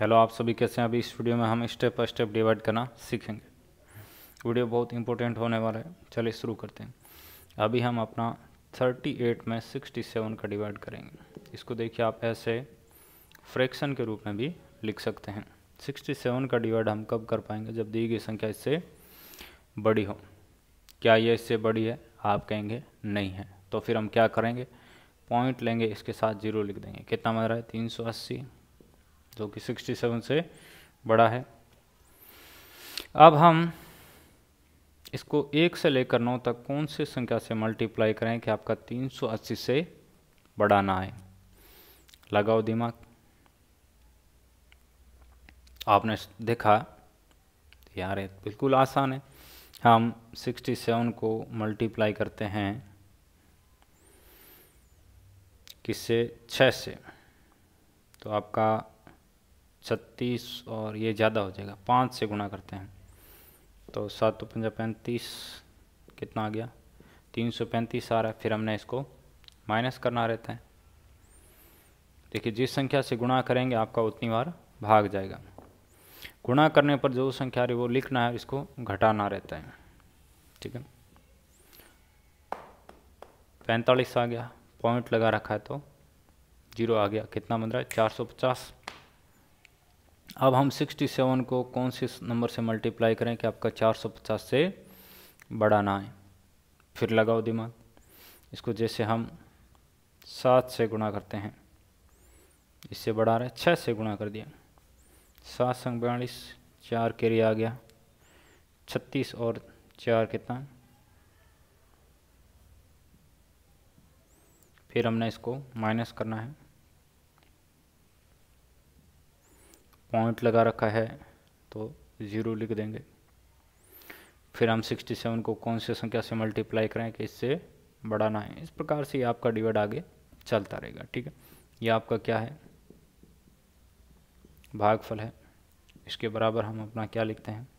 hello आप सभी कैसे हैं अभी इस वीडियो में हम स्टेप बाय स्टेप डिवाइड करना सीखेंगे वीडियो बहुत इंपॉर्टेंट होने वाला है चलिए शुरू करते हैं अभी हम अपना 38 में 67 का डिवाइड करेंगे इसको देखिए आप ऐसे फ्रैक्शन के रूप में भी लिख सकते हैं 67 का डिवाइड हम कब कर पाएंगे जब दी गई संख्या इससे बड़ी हो क्या ये इससे बड़ी है आप कहेंगे नहीं है तो फिर हम क्या करेंगे पॉइंट लेंगे इसके साथ जीरो लिख देंगे कितना रहा है तीन सौ अस्सी जो कि 67 से बड़ा है अब हम इसको एक से लेकर नौ तक कौन सी संख्या से मल्टीप्लाई करें कि आपका 380 से बड़ा ना आए लगाओ दिमाग आपने देखा यार ये बिल्कुल आसान है हम 67 को मल्टीप्लाई करते हैं किससे छः से तो आपका छत्तीस और ये ज़्यादा हो जाएगा पाँच से गुणा करते हैं तो सात तो पंजा पैंतीस कितना आ गया तीन सौ पैंतीस आ रहा है फिर हमने इसको माइनस करना रहता है देखिए जिस संख्या से गुणा करेंगे आपका उतनी बार भाग जाएगा गुणा करने पर जो संख्या आ रही वो लिखना है इसको घटाना रहता है ठीक है पैंतालीस आ गया पॉइंट लगा रखा है तो जीरो आ गया कितना बन रहा है चार सौ पचास अब हम 67 को कौन से नंबर से मल्टीप्लाई करें कि आपका 450 से बड़ा ना आए फिर लगाओ दिमाग इसको जैसे हम सात से गुणा करते हैं इससे बढ़ा रहे छः से गुणा कर दिया सात संग बयालीस चार केरी आ गया छत्तीस और चार कितना फिर हमने इसको माइनस करना है पॉइंट लगा रखा है तो ज़ीरो लिख देंगे फिर हम 67 को कौन से संख्या से मल्टीप्लाई करें कि इससे बढ़ाना है इस प्रकार से ये आपका डिवाइड आगे चलता रहेगा ठीक है ये आपका क्या है भागफल है इसके बराबर हम अपना क्या लिखते हैं